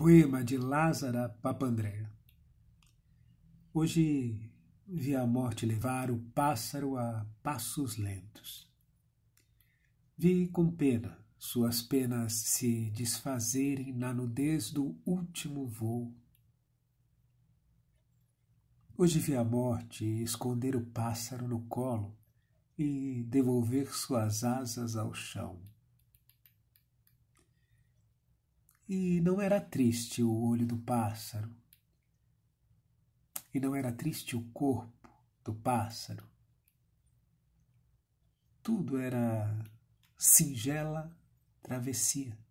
Poema de Lázara Papandré. Hoje vi a morte levar o pássaro a passos lentos. Vi com pena suas penas se desfazerem na nudez do último voo. Hoje vi a morte esconder o pássaro no colo e devolver suas asas ao chão. E não era triste o olho do pássaro, e não era triste o corpo do pássaro. Tudo era singela travessia.